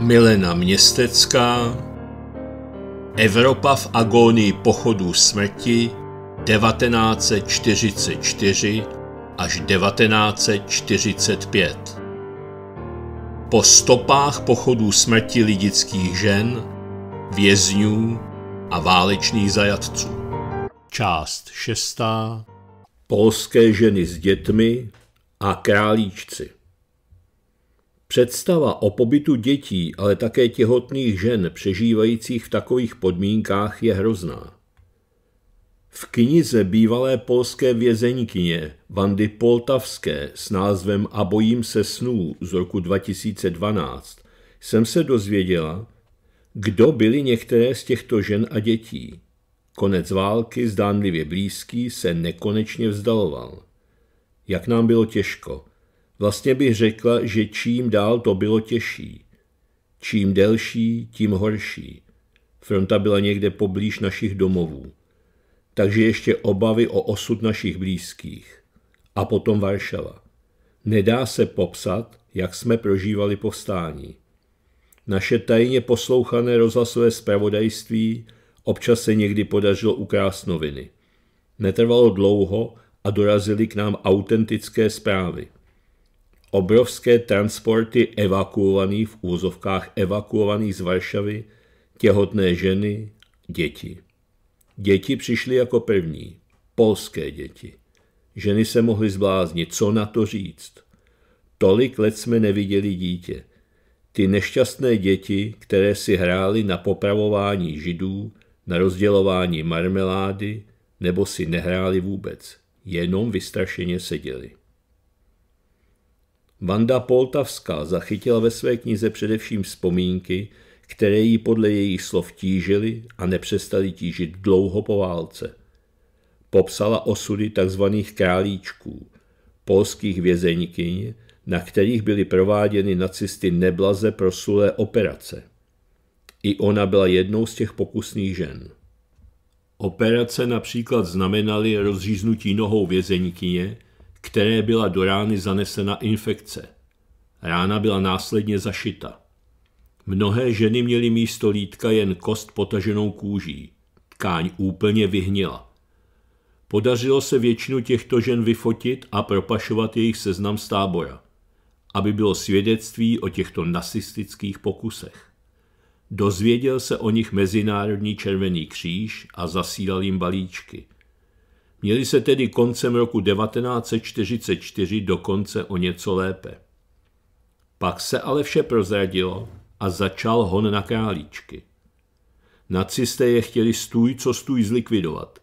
Milena Městecká Evropa v agónii pochodů smrti 1944 až 1945. Po stopách pochodů smrti lidických žen, vězňů a válečných zajatců. Část šestá. Polské ženy s dětmi a králíčci. Představa o pobytu dětí, ale také těhotných žen přežívajících v takových podmínkách je hrozná. V knize bývalé polské vězeňkyně Vandy Poltavské s názvem A bojím se snů z roku 2012 jsem se dozvěděla, kdo byly některé z těchto žen a dětí. Konec války, zdánlivě blízký, se nekonečně vzdaloval. Jak nám bylo těžko. Vlastně bych řekla, že čím dál to bylo těžší. Čím delší, tím horší. Fronta byla někde poblíž našich domovů. Takže ještě obavy o osud našich blízkých. A potom Varšava. Nedá se popsat, jak jsme prožívali povstání. Naše tajně poslouchané rozhlasové zpravodajství občas se někdy podařilo ukrást noviny. Netrvalo dlouho a dorazily k nám autentické zprávy obrovské transporty evakuovaných v úzovkách evakuovaných z Varšavy, těhotné ženy, děti. Děti přišly jako první, polské děti. Ženy se mohly zbláznit, co na to říct. Tolik let jsme neviděli dítě. Ty nešťastné děti, které si hrály na popravování židů, na rozdělování marmelády, nebo si nehráli vůbec, jenom vystrašeně seděli. Vanda Poltavská zachytila ve své knize především vzpomínky, které ji podle jejich slov tížily a nepřestali tížit dlouho po válce. Popsala osudy tzv. králíčků, polských vězeňkyň, na kterých byly prováděny nacisty neblaze prosulé operace. I ona byla jednou z těch pokusných žen. Operace například znamenaly rozříznutí nohou vězeňkyně, které byla do rány zanesena infekce. Rána byla následně zašita. Mnohé ženy měly místo lítka jen kost potaženou kůží. Tkáň úplně vyhnila. Podařilo se většinu těchto žen vyfotit a propašovat jejich seznam z tábora, aby bylo svědectví o těchto nacistických pokusech. Dozvěděl se o nich Mezinárodní červený kříž a zasílal jim balíčky – Měli se tedy koncem roku 1944 dokonce o něco lépe. Pak se ale vše prozradilo a začal hon na králíčky. Nacisté je chtěli stůj co stůj zlikvidovat.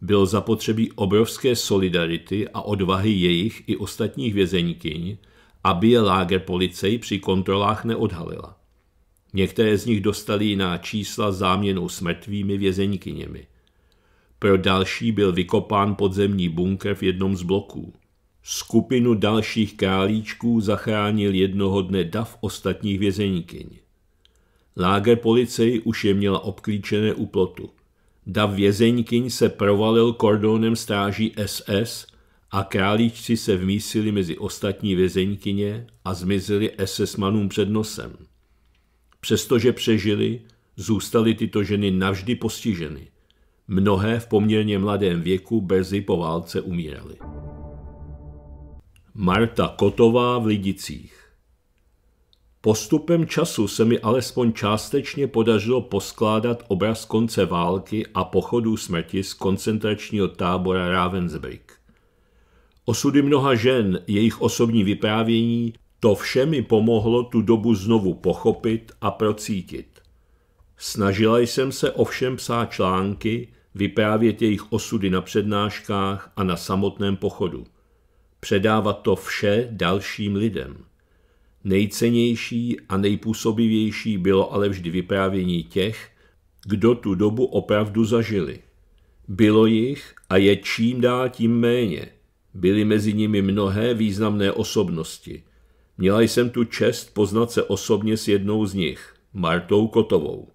Bylo zapotřebí obrovské solidarity a odvahy jejich i ostatních vězeníkyň, aby je láger policej při kontrolách neodhalila. Některé z nich dostali jiná čísla záměnou smrtvými vězeníkyněmi. vězeňkyněmi. Pro další byl vykopán podzemní bunkr v jednom z bloků. Skupinu dalších králíčků zachránil jednoho dne dav ostatních vězeníkyň. Láger policej už je měla obklíčené u plotu. Dav vězeňkyň se provalil kordonem stráží SS a králíčci se vmísili mezi ostatní vězeňkyně a zmizeli SS-manům před nosem. Přestože přežili, zůstaly tyto ženy navždy postiženy – Mnohé v poměrně mladém věku brzy po válce umírali. Marta Kotová v Lidicích Postupem času se mi alespoň částečně podařilo poskládat obraz konce války a pochodu smrti z koncentračního tábora Ravensbrück. Osudy mnoha žen, jejich osobní vyprávění, to vše mi pomohlo tu dobu znovu pochopit a procítit. Snažila jsem se ovšem psát články, vyprávět jejich osudy na přednáškách a na samotném pochodu. Předávat to vše dalším lidem. Nejcennější a nejpůsobivější bylo ale vždy vyprávění těch, kdo tu dobu opravdu zažili. Bylo jich a je čím dál tím méně. Byly mezi nimi mnohé významné osobnosti. Měla jsem tu čest poznat se osobně s jednou z nich, Martou Kotovou.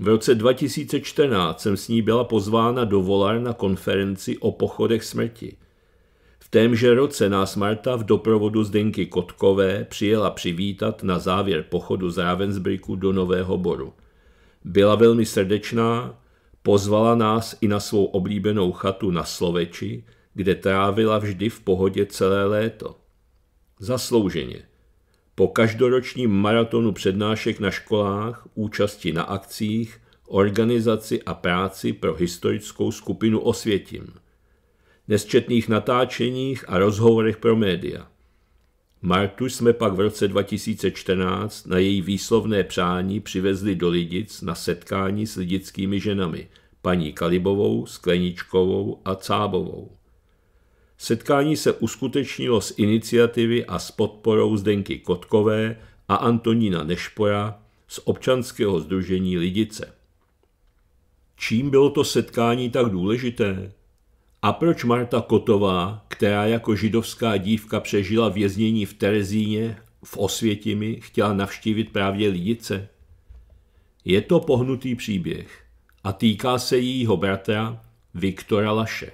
V roce 2014 jsem s ní byla pozvána do Volar na konferenci o pochodech smrti. V témže roce nás Marta v doprovodu Zdenky Kotkové přijela přivítat na závěr pochodu z Ravensbricku do Nového Boru. Byla velmi srdečná, pozvala nás i na svou oblíbenou chatu na Sloveči, kde trávila vždy v pohodě celé léto. Zaslouženě po každoročním maratonu přednášek na školách, účasti na akcích, organizaci a práci pro historickou skupinu Osvětim, nesčetných natáčeních a rozhovorech pro média. Martu jsme pak v roce 2014 na její výslovné přání přivezli do Lidic na setkání s lidickými ženami, paní Kalibovou, Skleničkovou a Cábovou. Setkání se uskutečnilo z iniciativy a s podporou Zdenky Kotkové a Antonína Nešpora z občanského združení Lidice. Čím bylo to setkání tak důležité? A proč Marta Kotová, která jako židovská dívka přežila věznění v Terezíně v Osvětimi, chtěla navštívit právě Lidice? Je to pohnutý příběh a týká se jejího bratra Viktora Laše.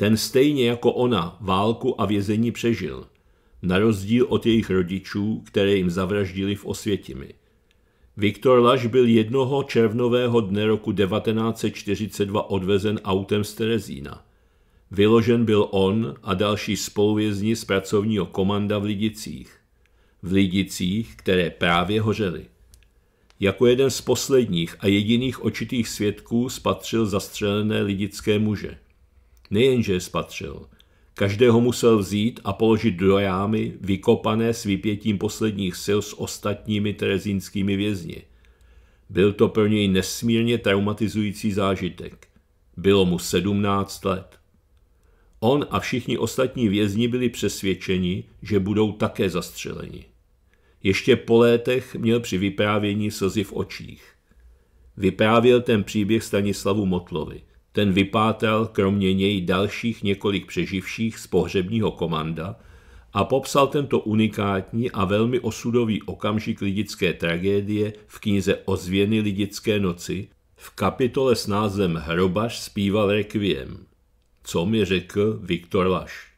Ten stejně jako ona válku a vězení přežil, na rozdíl od jejich rodičů, které jim zavraždili v Osvětimi. Viktor Laš byl jednoho červnového dne roku 1942 odvezen autem z Terezína. Vyložen byl on a další spoluvězni z pracovního komanda v Lidicích. V Lidicích, které právě hořely. Jako jeden z posledních a jediných očitých svědků spatřil zastřelené lidické muže. Nejenže je spatřil. Každého musel vzít a položit do jámy, vykopané s vypětím posledních sil s ostatními terezínskými vězni. Byl to pro něj nesmírně traumatizující zážitek. Bylo mu sedmnáct let. On a všichni ostatní vězni byli přesvědčeni, že budou také zastřeleni. Ještě po létech měl při vyprávění slzy v očích. Vyprávěl ten příběh Stanislavu Motlovi. Ten vypátal kromě něj dalších několik přeživších z pohřebního komanda a popsal tento unikátní a velmi osudový okamžik lidické tragédie v knize Ozvěny lidické noci. V kapitole s názvem Hrobař zpíval rekviem. Co mi řekl Viktor Laš?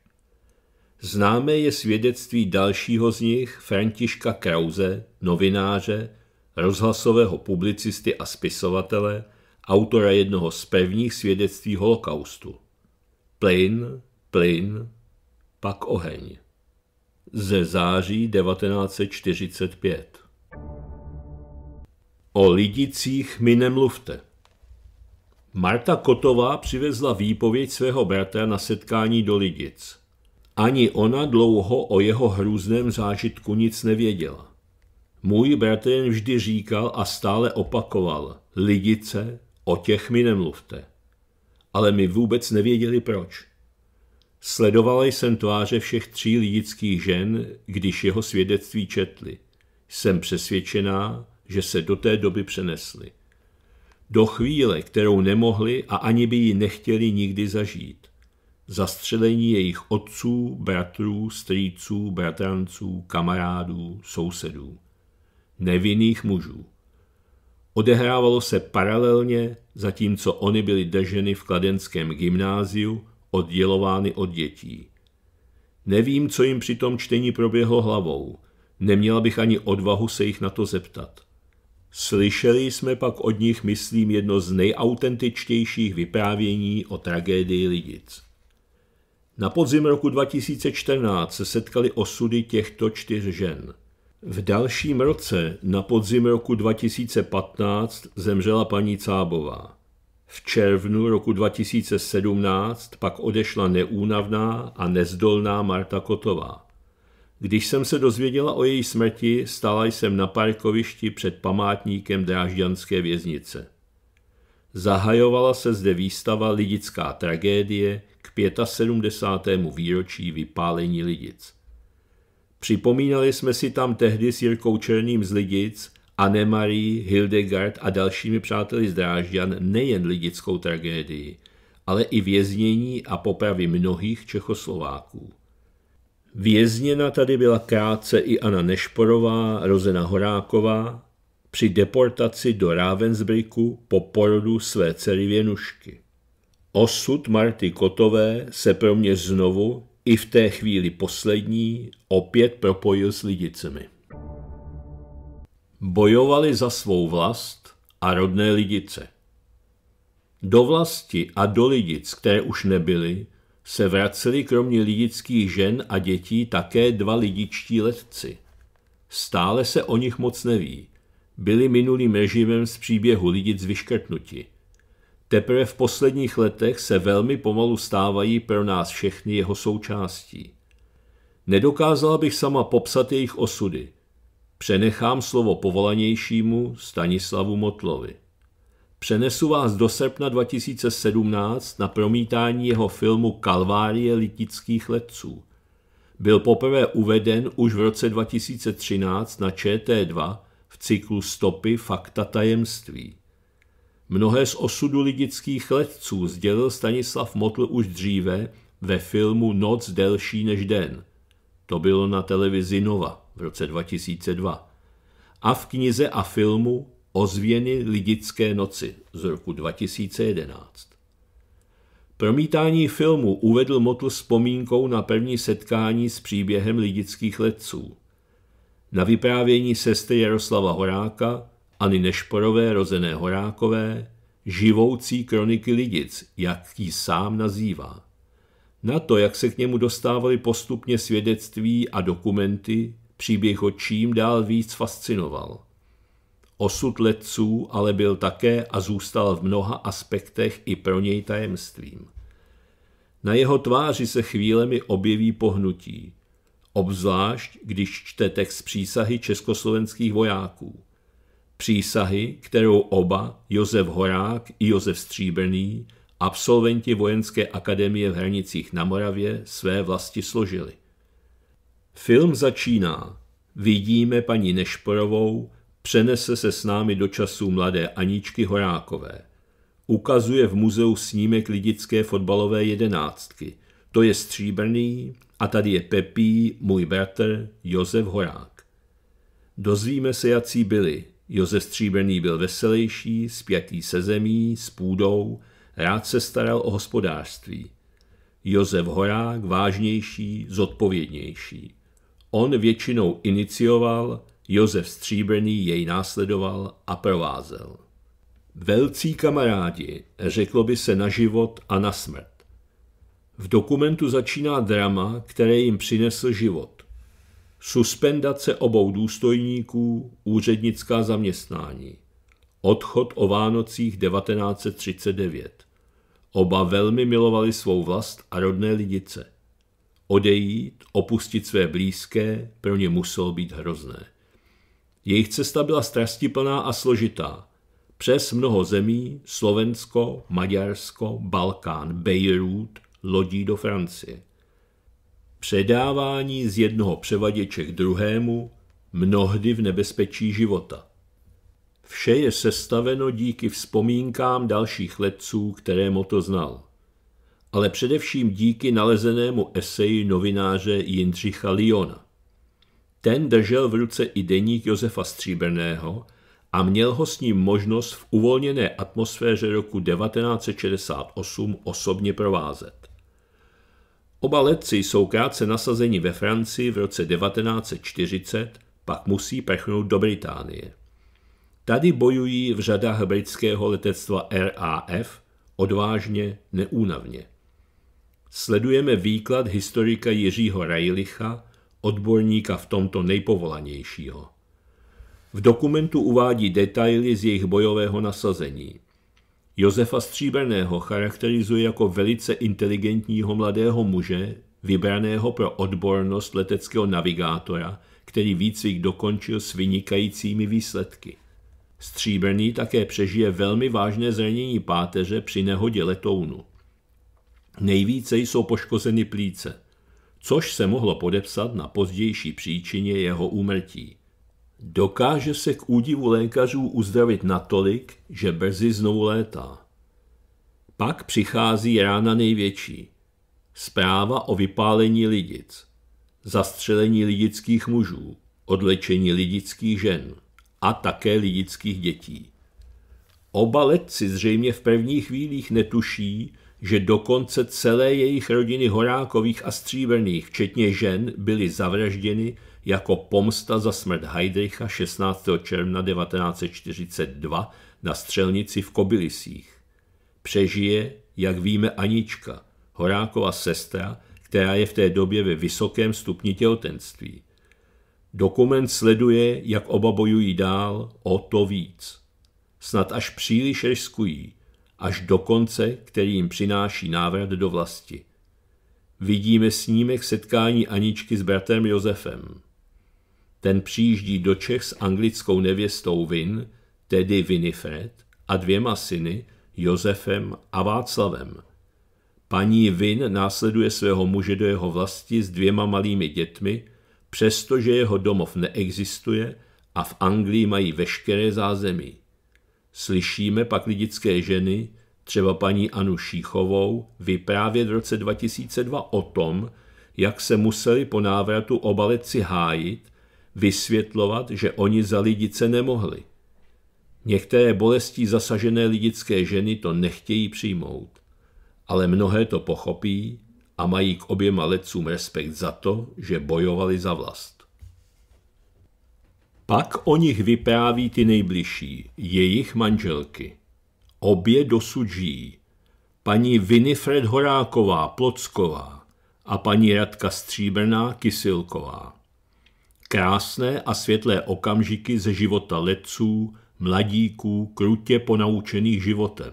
Známé je svědectví dalšího z nich, Františka Krause, novináře, rozhlasového publicisty a spisovatele, autora jednoho z prvních svědectví holokaustu. Plyn, plyn, pak oheň. Ze září 1945. O lidicích mi nemluvte. Marta Kotová přivezla výpověď svého bratra na setkání do Lidic. Ani ona dlouho o jeho hrůzném zážitku nic nevěděla. Můj bratr jen vždy říkal a stále opakoval Lidice, O těch mi nemluvte. Ale my vůbec nevěděli proč. Sledovala jsem tváře všech tří lidských žen, když jeho svědectví četli. Jsem přesvědčená, že se do té doby přenesli. Do chvíle, kterou nemohli a ani by ji nechtěli nikdy zažít. Zastřelení jejich otců, bratrů, strýců, bratranců, kamarádů, sousedů. Nevinných mužů. Odehrávalo se paralelně, zatímco oni byli drženy v kladenském gymnáziu, oddělovány od dětí. Nevím, co jim při tom čtení proběhlo hlavou. Neměla bych ani odvahu se jich na to zeptat. Slyšeli jsme pak od nich, myslím, jedno z nejautentičtějších vyprávění o tragédii Lidic. Na podzim roku 2014 se setkali osudy těchto čtyř žen – v dalším roce, na podzim roku 2015, zemřela paní Cábová. V červnu roku 2017 pak odešla neúnavná a nezdolná Marta Kotová. Když jsem se dozvěděla o její smrti, stala jsem na parkovišti před památníkem Drážďanské věznice. Zahajovala se zde výstava Lidická tragédie k 75. výročí vypálení Lidic. Připomínali jsme si tam tehdy s Jirkou Černým z Lidic, Anemarie, Hildegard a dalšími přáteli z Drážďan nejen lidickou tragédii, ale i věznění a popravy mnohých Čechoslováků. Vězněna tady byla krátce i Anna Nešporová, Rozena Horáková, při deportaci do Ravensbrücku po porodu své dcery Věnušky. Osud Marty Kotové se pro mě znovu i v té chvíli poslední, opět propojil s lidicemi. Bojovali za svou vlast a rodné lidice. Do vlasti a do lidic, které už nebyly, se vraceli kromě lidických žen a dětí také dva lidičtí letci. Stále se o nich moc neví. Byli minulým režimem z příběhu lidic vyškrtnuti. Teprve v posledních letech se velmi pomalu stávají pro nás všechny jeho součástí. Nedokázala bych sama popsat jejich osudy. Přenechám slovo povolanějšímu Stanislavu Motlovi. Přenesu vás do srpna 2017 na promítání jeho filmu Kalvárie litických letců. Byl poprvé uveden už v roce 2013 na ČT2 v cyklu Stopy fakta tajemství. Mnohé z osudu lidických letců sdělil Stanislav Motl už dříve ve filmu Noc delší než den. To bylo na televizi Nova v roce 2002. A v knize a filmu Ozvěny lidické noci z roku 2011. Promítání filmu uvedl Motl vzpomínkou na první setkání s příběhem lidických letců. Na vyprávění sestry Jaroslava Horáka ani Nešporové rozené Horákové, živoucí kroniky lidic, jak ji sám nazývá. Na to, jak se k němu dostávaly postupně svědectví a dokumenty, příběh ho čím dál víc fascinoval. Osud letců ale byl také a zůstal v mnoha aspektech i pro něj tajemstvím. Na jeho tváři se chvílemi objeví pohnutí, obzvlášť když čte text přísahy československých vojáků – přísahy, kterou oba, Josef Horák i Josef Stříbrný, absolventi vojenské akademie v Hranicích na Moravě své vlasti složili. Film začíná. Vidíme paní Nešporovou, přenese se s námi do času mladé Aničky Horákové. Ukazuje v muzeu snímek lidické fotbalové jedenáctky. To je Stříbrný a tady je Pepí, můj bratr, Josef Horák. Dozvíme se, jací byli, Josef Stříbrný byl veselější, spjatý se zemí, s půdou, rád se staral o hospodářství. Josef Horák vážnější, zodpovědnější. On většinou inicioval, Josef Stříbrný jej následoval a provázel. Velcí kamarádi, řeklo by se na život a na smrt. V dokumentu začíná drama, které jim přinesl život suspendace obou důstojníků, úřednická zaměstnání. Odchod o Vánocích 1939. Oba velmi milovali svou vlast a rodné lidice. Odejít, opustit své blízké, pro ně muselo být hrozné. Jejich cesta byla strastiplná a složitá. Přes mnoho zemí, Slovensko, Maďarsko, Balkán, Bejrút, lodí do Francie předávání z jednoho převaděče k druhému, mnohdy v nebezpečí života. Vše je sestaveno díky vzpomínkám dalších letců, které to znal. Ale především díky nalezenému eseji novináře Jindřicha Liona. Ten držel v ruce i deník Josefa Stříbrného a měl ho s ním možnost v uvolněné atmosféře roku 1968 osobně provázet. Oba letci jsou krátce nasazeni ve Francii v roce 1940, pak musí prchnout do Británie. Tady bojují v řadách britského letectva RAF odvážně, neúnavně. Sledujeme výklad historika Jiřího Rajlicha, odborníka v tomto nejpovolanějšího. V dokumentu uvádí detaily z jejich bojového nasazení – Josefa Stříbrného charakterizuje jako velice inteligentního mladého muže, vybraného pro odbornost leteckého navigátora, který výcvik dokončil s vynikajícími výsledky. Stříbrný také přežije velmi vážné zranění páteře při nehodě letounu. Nejvíce jsou poškozeny plíce, což se mohlo podepsat na pozdější příčině jeho úmrtí. Dokáže se k údivu lékařů uzdravit natolik, že brzy znovu létá. Pak přichází rána největší. Zpráva o vypálení lidic, zastřelení lidických mužů, odlečení lidických žen a také lidických dětí. Oba letci zřejmě v prvních chvílích netuší, že dokonce celé jejich rodiny Horákových a Stříbrných, včetně žen, byly zavražděny jako pomsta za smrt Heidricha 16. června 1942 na střelnici v Kobylisích. Přežije, jak víme, Anička, Horákova sestra, která je v té době ve vysokém stupni těhotenství. Dokument sleduje, jak oba bojují dál, o to víc. Snad až příliš riskují, až do konce, který jim přináší návrat do vlasti. Vidíme snímek setkání Aničky s bratrem Josefem. Ten přijíždí do Čech s anglickou nevěstou Vin, tedy Winifred, a dvěma syny, Josefem a Václavem. Paní Vin následuje svého muže do jeho vlasti s dvěma malými dětmi, přestože jeho domov neexistuje a v Anglii mají veškeré zázemí. Slyšíme pak lidické ženy, třeba paní Anu Šíchovou, vyprávět v roce 2002 o tom, jak se museli po návratu obalet si hájit, vysvětlovat, že oni za lidice nemohli. Některé bolestí zasažené lidické ženy to nechtějí přijmout, ale mnohé to pochopí a mají k oběma letcům respekt za to, že bojovali za vlast. Pak o nich vypráví ty nejbližší, jejich manželky. Obě dosud žijí. Paní Winifred Horáková Plocková a paní Radka Stříbrná Kysilková. Krásné a světlé okamžiky ze života letců, mladíků, krutě ponaučených životem.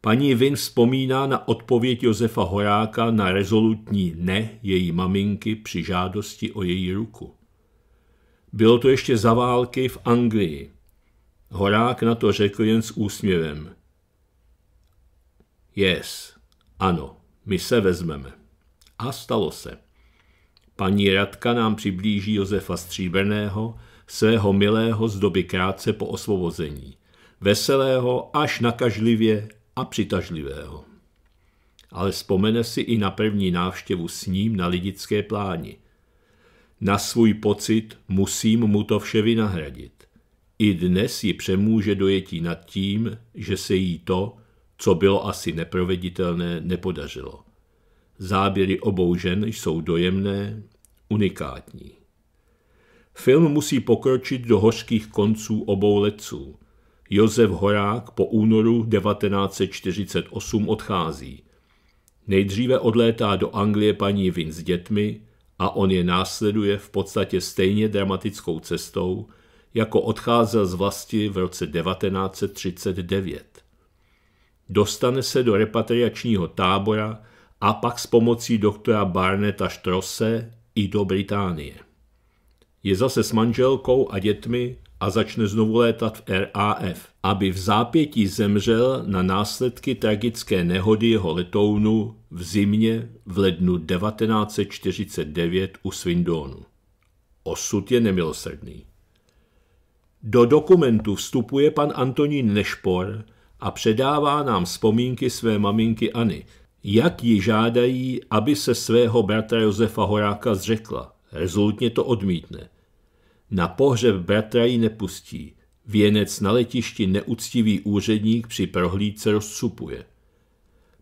Paní Vin vzpomíná na odpověď Josefa Horáka na rezolutní ne její maminky při žádosti o její ruku. Bylo to ještě za války v Anglii. Horák na to řekl jen s úsměvem. Yes, ano, my se vezmeme. A stalo se. Paní Radka nám přiblíží Josefa Stříbrného, svého milého z doby krátce po osvobození, veselého až nakažlivě a přitažlivého. Ale vzpomene si i na první návštěvu s ním na lidické pláni. Na svůj pocit musím mu to vše vynahradit. I dnes ji přemůže dojetí nad tím, že se jí to, co bylo asi neproveditelné, nepodařilo. Záběry obou žen jsou dojemné, unikátní. Film musí pokročit do hořkých konců obou letců. Josef Horák po únoru 1948 odchází. Nejdříve odlétá do Anglie paní Vin s dětmi a on je následuje v podstatě stejně dramatickou cestou, jako odcházel z vlasti v roce 1939. Dostane se do repatriačního tábora a pak s pomocí doktora Barneta Štrose i do Británie. Je zase s manželkou a dětmi a začne znovu létat v RAF, aby v zápětí zemřel na následky tragické nehody jeho letounu v zimě v lednu 1949 u Swindonu. Osud je nemilosrdný. Do dokumentu vstupuje pan Antonín Nešpor a předává nám vzpomínky své maminky Anny – jak ji žádají, aby se svého bratra Josefa Horáka zřekla. Rezolutně to odmítne. Na pohřeb bratra ji nepustí. Věnec na letišti neuctivý úředník při prohlídce rozcupuje.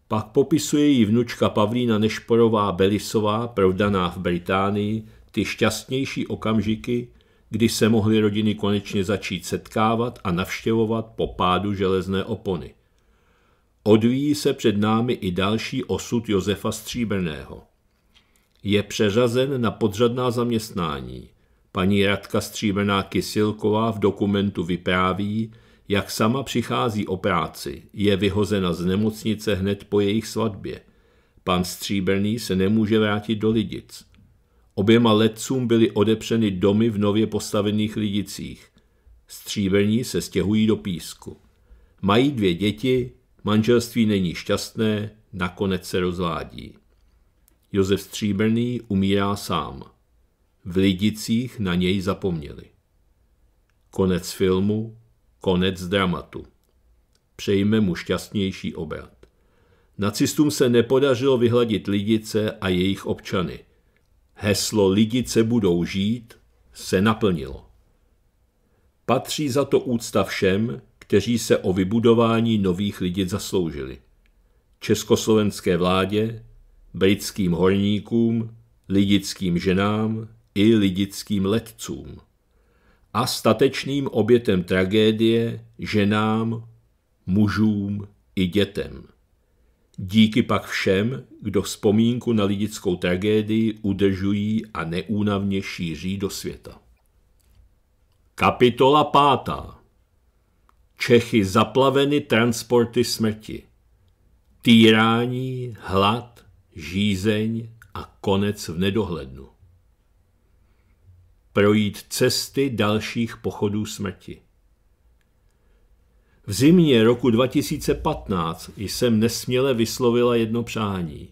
Pak popisuje jí vnučka Pavlína Nešporová Belisová, provdaná v Británii, ty šťastnější okamžiky, kdy se mohly rodiny konečně začít setkávat a navštěvovat po pádu železné opony odvíjí se před námi i další osud Josefa Stříbrného. Je přeřazen na podřadná zaměstnání. Paní Radka Stříbrná Kysilková v dokumentu vypráví, jak sama přichází o práci, je vyhozena z nemocnice hned po jejich svatbě. Pan Stříbrný se nemůže vrátit do Lidic. Oběma letcům byly odepřeny domy v nově postavených Lidicích. Stříbrní se stěhují do písku. Mají dvě děti, Manželství není šťastné, nakonec se rozvádí. Josef Stříbrný umírá sám. V Lidicích na něj zapomněli. Konec filmu, konec dramatu. Přejme mu šťastnější obrat. Nacistům se nepodařilo vyhladit Lidice a jejich občany. Heslo Lidice budou žít se naplnilo. Patří za to úcta všem, kteří se o vybudování nových lidí zasloužili. Československé vládě, britským horníkům, lidickým ženám i lidickým letcům. A statečným obětem tragédie, ženám, mužům i dětem. Díky pak všem, kdo vzpomínku na lidickou tragédii udržují a neúnavně šíří do světa. Kapitola pátá. Čechy zaplaveny transporty smrti. Týrání, hlad, žízeň a konec v nedohlednu. Projít cesty dalších pochodů smrti. V zimě roku 2015 jsem nesměle vyslovila jedno přání.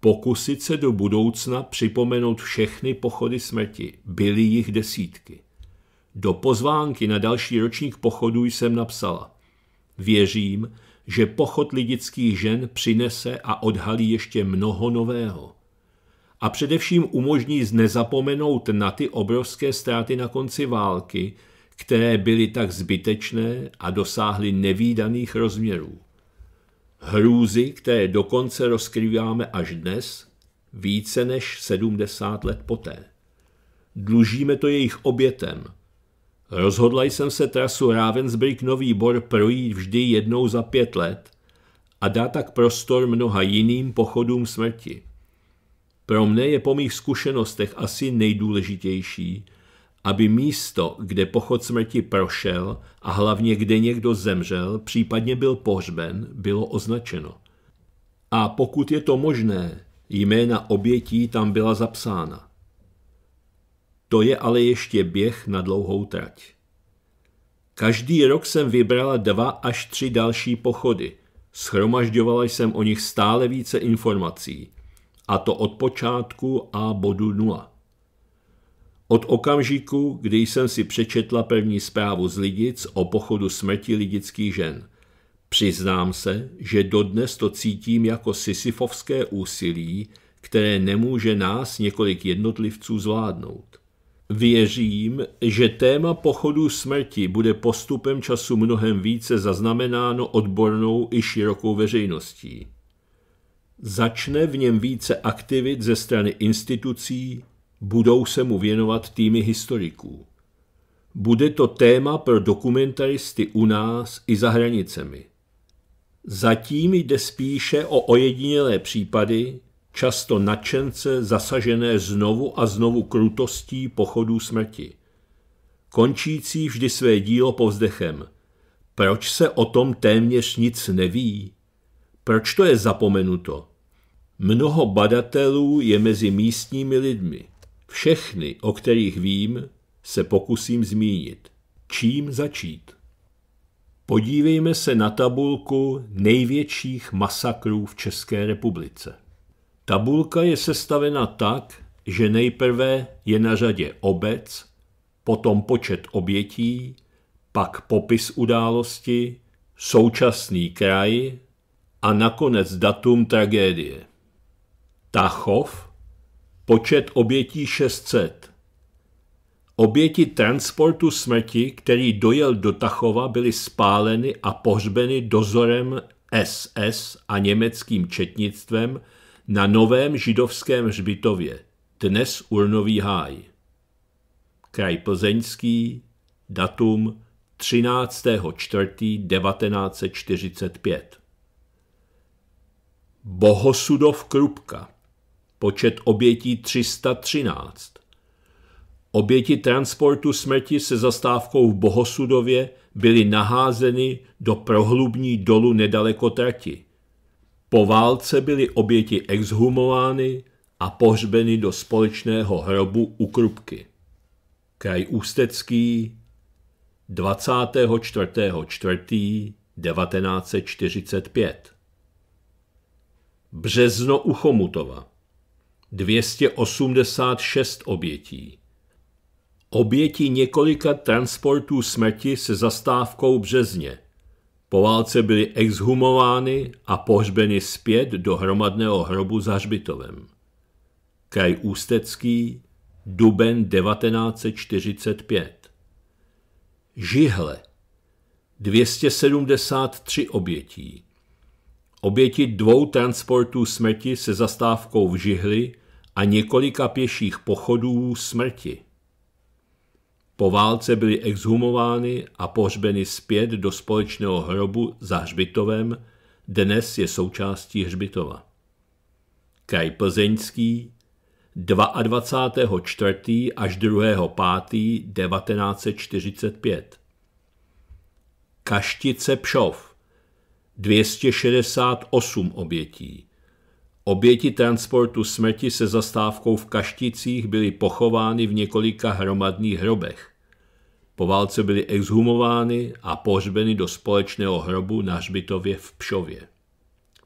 Pokusit se do budoucna připomenout všechny pochody smrti, byly jich desítky. Do pozvánky na další ročník pochodu jsem napsala. Věřím, že pochod lidických žen přinese a odhalí ještě mnoho nového. A především umožní znezapomenout na ty obrovské ztráty na konci války, které byly tak zbytečné a dosáhly nevýdaných rozměrů. Hrůzy, které dokonce rozkrýváme až dnes, více než 70 let poté. Dlužíme to jejich obětem – Rozhodla jsem se trasu Ravensbrück Nový Bor projít vždy jednou za pět let a dá tak prostor mnoha jiným pochodům smrti. Pro mne je po mých zkušenostech asi nejdůležitější, aby místo, kde pochod smrti prošel a hlavně kde někdo zemřel, případně byl pohřben, bylo označeno. A pokud je to možné, jména obětí tam byla zapsána. To je ale ještě běh na dlouhou trať. Každý rok jsem vybrala dva až tři další pochody. Schromažďovala jsem o nich stále více informací. A to od počátku a bodu nula. Od okamžiku, kdy jsem si přečetla první zprávu z Lidic o pochodu smrti lidických žen. Přiznám se, že dodnes to cítím jako sisyfovské úsilí, které nemůže nás několik jednotlivců zvládnout. Věřím, že téma pochodu smrti bude postupem času mnohem více zaznamenáno odbornou i širokou veřejností. Začne v něm více aktivit ze strany institucí, budou se mu věnovat týmy historiků. Bude to téma pro dokumentaristy u nás i za hranicemi. Zatím jde spíše o ojedinělé případy, často nadšence zasažené znovu a znovu krutostí pochodů smrti. Končící vždy své dílo povzdechem. Proč se o tom téměř nic neví? Proč to je zapomenuto? Mnoho badatelů je mezi místními lidmi. Všechny, o kterých vím, se pokusím zmínit. Čím začít? Podívejme se na tabulku největších masakrů v České republice. Tabulka je sestavena tak, že nejprve je na řadě obec, potom počet obětí, pak popis události, současný kraj a nakonec datum tragédie. Tachov, počet obětí 600. Oběti transportu smrti, který dojel do Tachova, byly spáleny a pohřbeny dozorem SS a německým četnictvem – na novém židovském hřbitově, dnes Urnový háj. Kraj Plzeňský, datum 13. 4. 1945. Bohosudov Krupka, počet obětí 313. Oběti transportu smrti se zastávkou v Bohosudově byly naházeny do prohlubní dolu nedaleko trati – po válce byly oběti exhumovány a pohřbeny do společného hrobu u Krupky. Kraj Ústecký 24. 4. 1945 Březno u Chomutova 286 obětí Oběti několika transportů smrti se zastávkou Březně po válce byly exhumovány a pohřbeny zpět do hromadného hrobu za Žbitovem. Kraj Ústecký, duben 1945. Žihle 273 obětí. Oběti dvou transportů smrti se zastávkou v Žihli a několika pěších pochodů smrti. Po válce byly exhumovány a pohřbeny zpět do společného hrobu za hřbitovem, dnes je součástí hřbitova. Kraj Plzeňský 22. 4. až 2. 5. 1945. Kaštice Pšov 268 obětí. Oběti transportu smrti se zastávkou v Kašticích byly pochovány v několika hromadných hrobech. Po válce byly exhumovány a pohřbeny do společného hrobu na Žbitově v Pšově,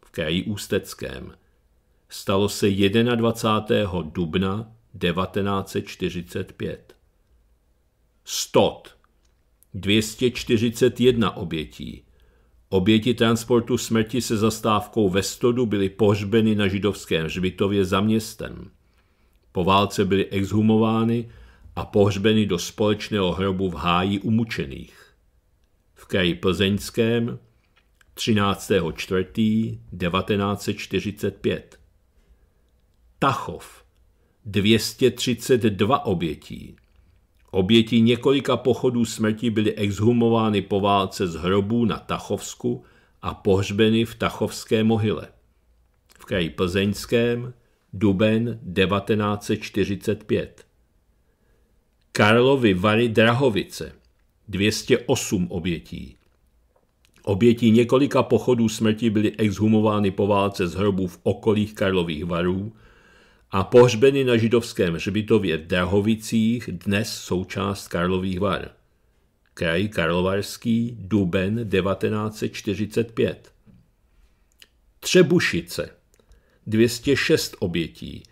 v kraji Ústeckém. Stalo se 21. dubna 1945. Stot 241 obětí, Oběti transportu smrti se zastávkou ve Stodu byly pohřbeny na židovském hřbitově za městem. Po válce byly exhumovány a pohřbeny do společného hrobu v háji umučených. V kraji plzeňském 13. 4. 1945. Tachov 232 obětí. Oběti několika pochodů smrti byly exhumovány po válce z hrobů na Tachovsku a pohřbeny v Tachovské mohyle. V kraji Plzeňském, duben 1945. Karlovy Vary Drahovice 208 obětí. Oběti několika pochodů smrti byly exhumovány po válce z hrobů v okolích Karlových varů a pohřbeny na židovském hřbitově v Drahovicích, dnes součást Karlových var. Kraj Karlovarský, duben 1945. Třebušice 206 obětí.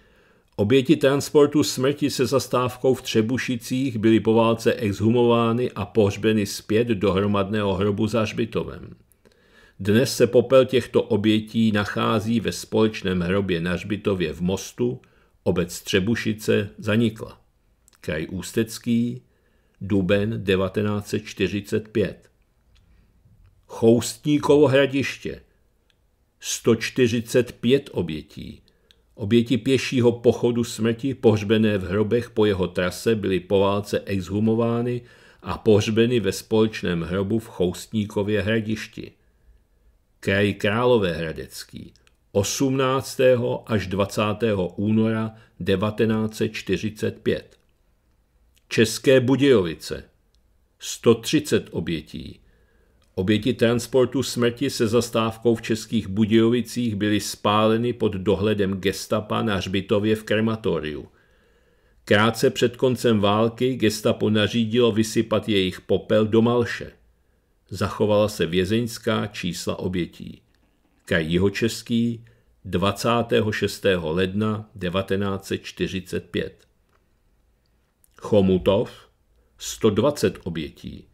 Oběti transportu smrti se zastávkou v Třebušicích byly po válce exhumovány a pohřbeny zpět do hromadného hrobu za Žbitovem. Dnes se popel těchto obětí nachází ve společném hrobě na Žbitově v Mostu, obec Třebušice zanikla. Kraj Ústecký, duben 1945. Choustníkovo hradiště 145 obětí. Oběti pěšího pochodu smrti pohřbené v hrobech po jeho trase byly po válce exhumovány a pohřbeny ve společném hrobu v Choustníkově hradišti kraj Královéhradecký 18. až 20. února 1945. České Budějovice 130 obětí. Oběti transportu smrti se zastávkou v Českých Budějovicích byly spáleny pod dohledem gestapa na Hřbitově v krematoriu. Krátce před koncem války gestapo nařídilo vysypat jejich popel do Malše zachovala se vězeňská čísla obětí. Kaj Jihočeský 26. ledna 1945. Chomutov 120 obětí.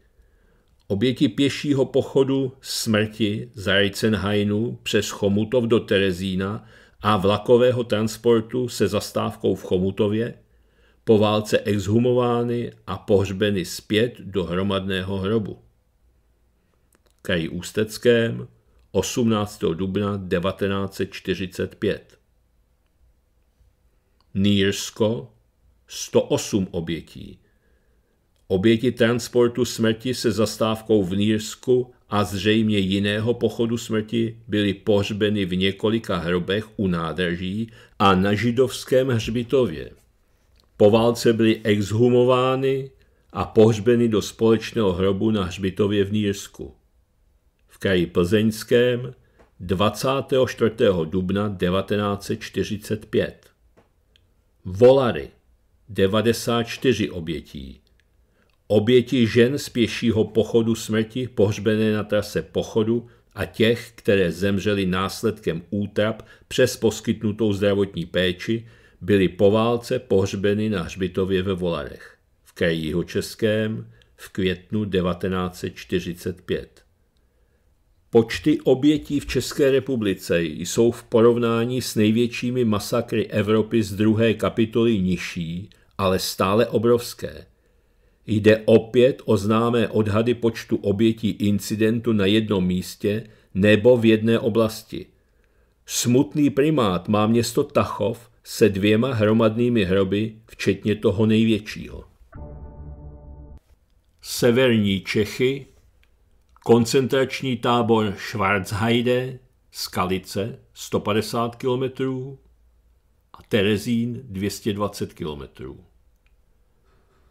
Oběti pěšího pochodu smrti z Reichenhainu přes Chomutov do Terezína a vlakového transportu se zastávkou v Chomutově po válce exhumovány a pohřbeny zpět do hromadného hrobu kraji Ústeckém 18. dubna 1945. Nýrsko 108 obětí. Oběti transportu smrti se zastávkou v Nýrsku a zřejmě jiného pochodu smrti byly pohřbeny v několika hrobech u nádrží a na židovském hřbitově. Po válce byly exhumovány a pohřbeny do společného hrobu na hřbitově v Nýrsku kraji Plzeňském 24. dubna 1945. Volary 94 obětí. Oběti žen z pěšího pochodu smrti pohřbené na trase pochodu a těch, které zemřely následkem útrap přes poskytnutou zdravotní péči, byly po válce pohřbeny na hřbitově ve Volarech v kraji Jihočeském v květnu 1945. Počty obětí v České republice jsou v porovnání s největšími masakry Evropy z druhé kapitoly nižší, ale stále obrovské. Jde opět o známé odhady počtu obětí incidentu na jednom místě nebo v jedné oblasti. Smutný primát má město Tachov se dvěma hromadnými hroby, včetně toho největšího. Severní Čechy koncentrační tábor Schwarzheide, Skalice 150 km a Terezín 220 km.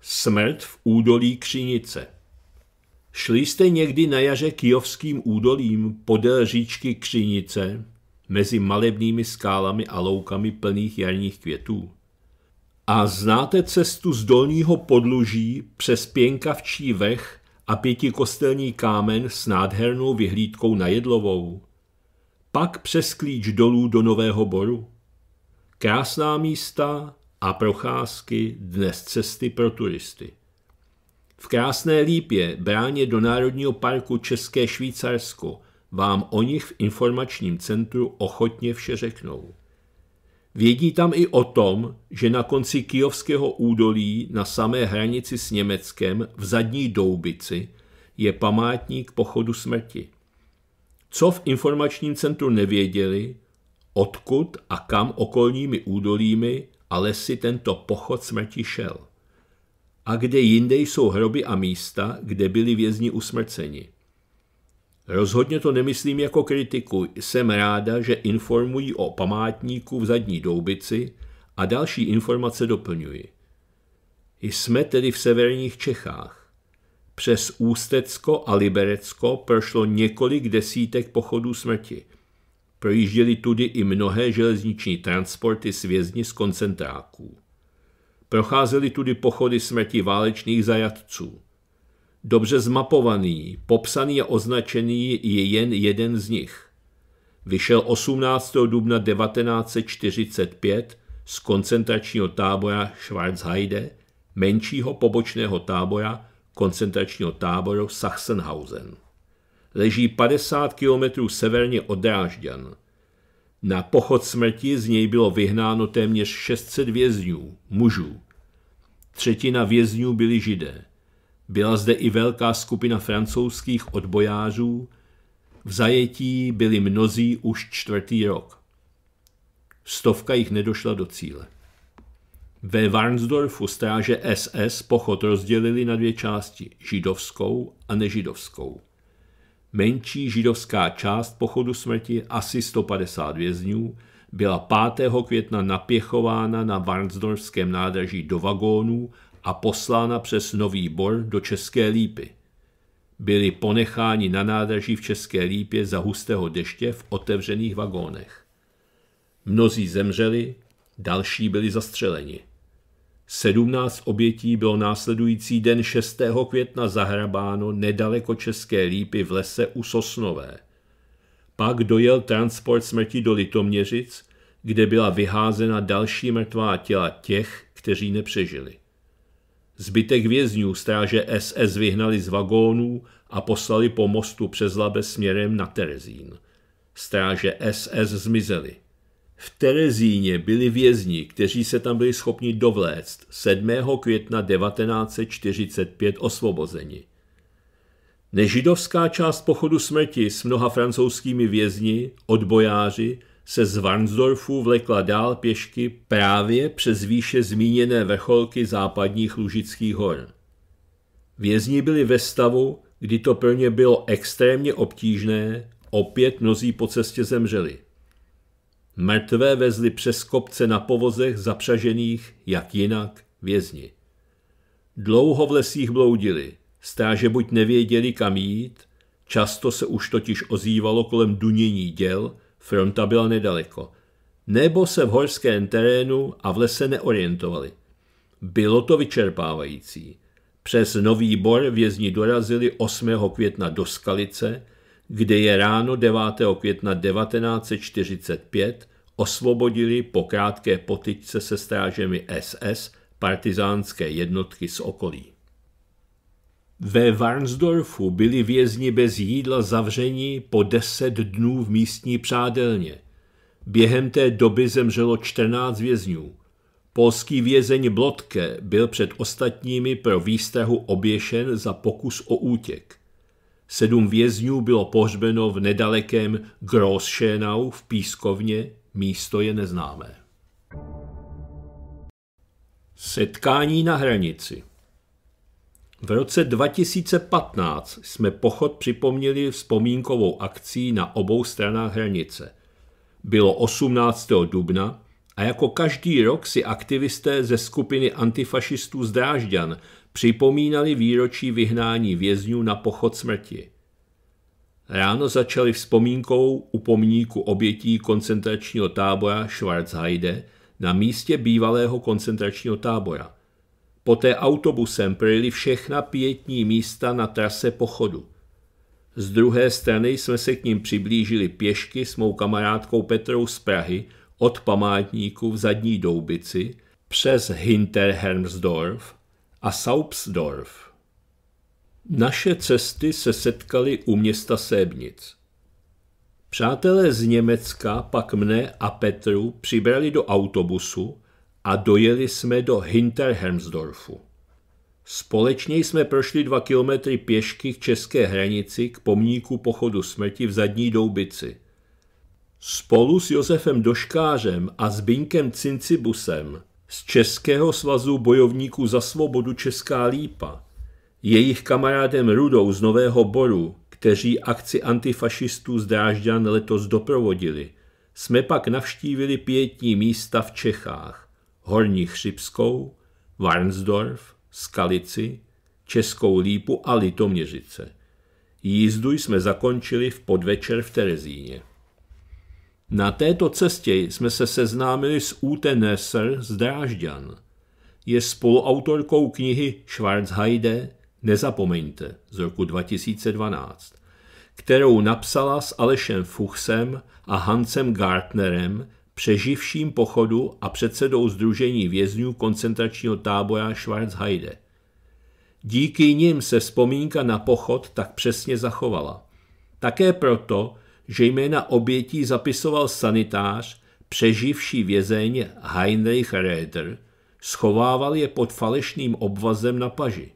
Smrt v údolí Křinice Šli jste někdy na jaře kijovským údolím podél říčky Křinice mezi malebnými skálami a loukami plných jarních květů? A znáte cestu z dolního podluží přes pěnkavčí vech a pětikostelní kámen s nádhernou vyhlídkou na Jedlovou. Pak přes klíč dolů do Nového Boru. Krásná místa a procházky dnes cesty pro turisty. V krásné Lípě, bráně do Národního parku České Švýcarsko, vám o nich v informačním centru ochotně vše řeknou. Vědí tam i o tom, že na konci Kijovského údolí na samé hranici s Německem v zadní doubici je památník pochodu smrti. Co v informačním centru nevěděli, odkud a kam okolními údolími a lesy tento pochod smrti šel. A kde jinde jsou hroby a místa, kde byli vězni usmrceni. Rozhodně to nemyslím jako kritiku, jsem ráda, že informují o památníku v zadní doubici a další informace doplňuji. Jsme tedy v severních Čechách. Přes Ústecko a Liberecko prošlo několik desítek pochodů smrti. Projížděli tudy i mnohé železniční transporty s vězni z koncentráků. Procházely tudy pochody smrti válečných zajatců. Dobře zmapovaný, popsaný a označený je jen jeden z nich. Vyšel 18. dubna 1945 z koncentračního tábora Schwarzheide, menšího pobočného tábora koncentračního táboru Sachsenhausen. Leží 50 km severně od Drážďan. Na pochod smrti z něj bylo vyhnáno téměř 600 vězňů, mužů. Třetina vězňů byli židé. Byla zde i velká skupina francouzských odbojářů, v zajetí byli mnozí už čtvrtý rok. Stovka jich nedošla do cíle. Ve Varnsdorfu stráže SS pochod rozdělili na dvě části, židovskou a nežidovskou. Menší židovská část pochodu smrti, asi 150 vězňů, byla 5. května napěchována na Varnsdorfském nádraží do vagónů a poslána přes Nový Bor do České Lípy. Byli ponecháni na nádraží v České Lípě za hustého deště v otevřených vagónech. Mnozí zemřeli, další byli zastřeleni. 17 obětí bylo následující den 6. května zahrabáno nedaleko České lípy v lese u Sosnové. Pak dojel transport smrti do Litoměřic, kde byla vyházena další mrtvá těla těch, kteří nepřežili. Zbytek vězňů stráže SS vyhnali z vagónů a poslali po mostu přes Labe směrem na Terezín. Stráže SS zmizely. V Terezíně byli vězni, kteří se tam byli schopni dovléct 7. května 1945 osvobozeni. Nežidovská část pochodu smrti s mnoha francouzskými vězni, odbojáři se z Varnsdorfu vlekla dál pěšky právě přes výše zmíněné vrcholky západních Lužických hor. Vězni byli ve stavu, kdy to pro ně bylo extrémně obtížné, opět mnozí po cestě zemřeli. Mrtvé vezli přes kopce na povozech zapřažených, jak jinak, vězni. Dlouho v lesích bloudili, stáže buď nevěděli, kam jít, často se už totiž ozývalo kolem dunění děl – fronta byla nedaleko, nebo se v horském terénu a v lese neorientovali. Bylo to vyčerpávající. Přes Nový Bor vězni dorazili 8. května do Skalice, kde je ráno 9. května 1945 osvobodili po krátké potyčce se strážemi SS partizánské jednotky z okolí. Ve Warnsdorfu byli vězni bez jídla zavřeni po deset dnů v místní přádelně. Během té doby zemřelo 14 vězňů. Polský vězeň Blotke byl před ostatními pro výstrahu oběšen za pokus o útěk. Sedm vězňů bylo pohřbeno v nedalekém Grosschenau v Pískovně, místo je neznámé. Setkání na hranici v roce 2015 jsme pochod připomněli vzpomínkovou akcí na obou stranách hranice. Bylo 18. dubna a jako každý rok si aktivisté ze skupiny antifašistů z Drážďan připomínali výročí vyhnání vězňů na pochod smrti. Ráno začali vzpomínkou u pomníku obětí koncentračního tábora Schwarzheide na místě bývalého koncentračního tábora – Poté autobusem projeli všechna pětní místa na trase pochodu. Z druhé strany jsme se k ním přiblížili pěšky s mou kamarádkou Petrou z Prahy od památníku v zadní Doubici přes Hinterhermsdorf a Saubsdorf. Naše cesty se setkaly u města Sébnic. Přátelé z Německa pak mne a Petru přibrali do autobusu a dojeli jsme do Hinterhermsdorfu. Společně jsme prošli dva kilometry pěšky k české hranici k pomníku pochodu smrti v zadní doubici. Spolu s Josefem Doškářem a Binkem Cincibusem z Českého svazu bojovníků za svobodu Česká lípa, jejich kamarádem Rudou z Nového Boru, kteří akci antifašistů z Drážďan letos doprovodili, jsme pak navštívili pětní místa v Čechách Horní Chřipskou, Varnsdorf, Skalici, Českou Lípu a Litoměřice. Jízdu jsme zakončili v podvečer v Terezíně. Na této cestě jsme se seznámili s Ute Nesser z Drážďan. Je spoluautorkou knihy Schwarzheide Nezapomeňte z roku 2012, kterou napsala s Alešem Fuchsem a Hansem Gartnerem přeživším pochodu a předsedou Združení vězňů koncentračního tábora Schwarzheide. Díky nim se vzpomínka na pochod tak přesně zachovala. Také proto, že jména obětí zapisoval sanitář, přeživší vězeň Heinrich Räder, schovával je pod falešným obvazem na paži.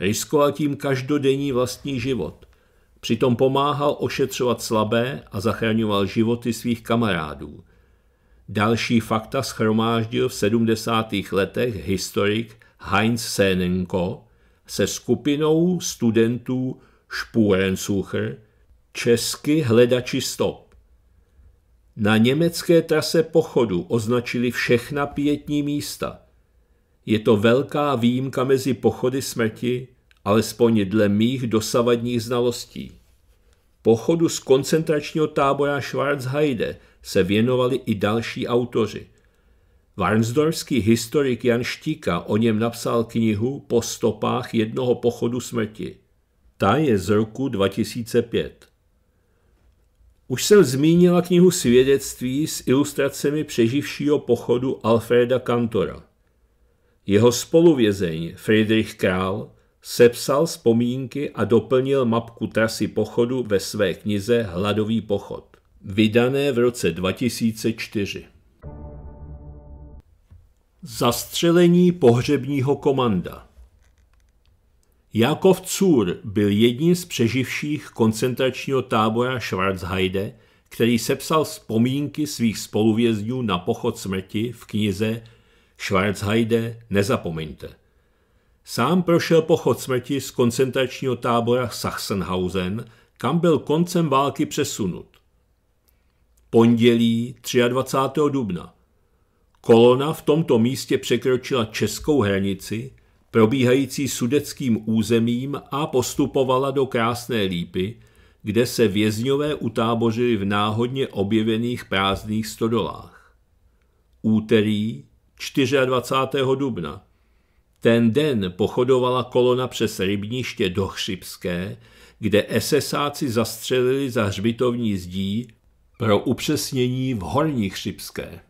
Riskoval tím každodenní vlastní život. Přitom pomáhal ošetřovat slabé a zachraňoval životy svých kamarádů. Další fakta schromáždil v 70. letech historik Heinz Senenko se skupinou studentů Spurensucher, česky hledači stop. Na německé trase pochodu označili všechna pětní místa. Je to velká výjimka mezi pochody smrti, alespoň dle mých dosavadních znalostí. Pochodu z koncentračního tábora Schwarzheide – se věnovali i další autoři. Varnsdorský historik Jan Štíka o něm napsal knihu Po stopách jednoho pochodu smrti. Ta je z roku 2005. Už jsem zmínila knihu svědectví s ilustracemi přeživšího pochodu Alfreda Kantora. Jeho spoluvězeň Friedrich Král sepsal vzpomínky a doplnil mapku trasy pochodu ve své knize Hladový pochod vydané v roce 2004. Zastřelení pohřebního komanda Jakov Cůr byl jedním z přeživších koncentračního tábora Schwarzheide, který sepsal vzpomínky svých spoluvězňů na pochod smrti v knize Schwarzheide nezapomeňte. Sám prošel pochod smrti z koncentračního tábora Sachsenhausen, kam byl koncem války přesunut pondělí 23. dubna. Kolona v tomto místě překročila českou hranici, probíhající sudeckým územím a postupovala do Krásné lípy, kde se vězňové utábořili v náhodně objevených prázdných stodolách. Úterý 24. dubna. Ten den pochodovala kolona přes rybniště do Chřipské, kde SSáci zastřelili za hřbitovní zdí pro upřesnění v Horní Chřipské.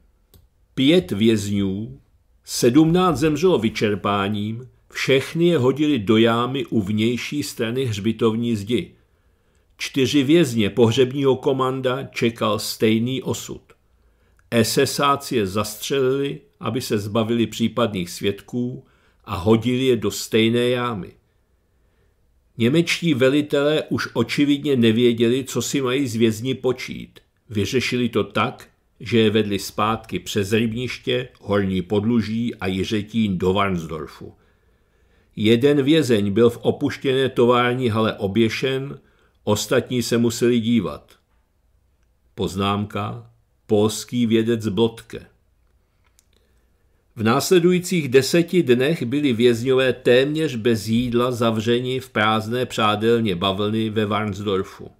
Pět vězňů, sedmnáct zemřelo vyčerpáním, všechny je hodili do jámy u vnější strany hřbitovní zdi. Čtyři vězně pohřebního komanda čekal stejný osud. SSáci je zastřelili, aby se zbavili případných svědků a hodili je do stejné jámy. Němečtí velitelé už očividně nevěděli, co si mají z vězni počít – Vyřešili to tak, že je vedli zpátky přes rybniště, horní podluží a Jiřetín do Varnsdorfu. Jeden vězeň byl v opuštěné tovární hale oběšen, ostatní se museli dívat. Poznámka Polský vědec Blotke V následujících deseti dnech byli vězňové téměř bez jídla zavřeni v prázdné přádelně bavlny ve Varnsdorfu.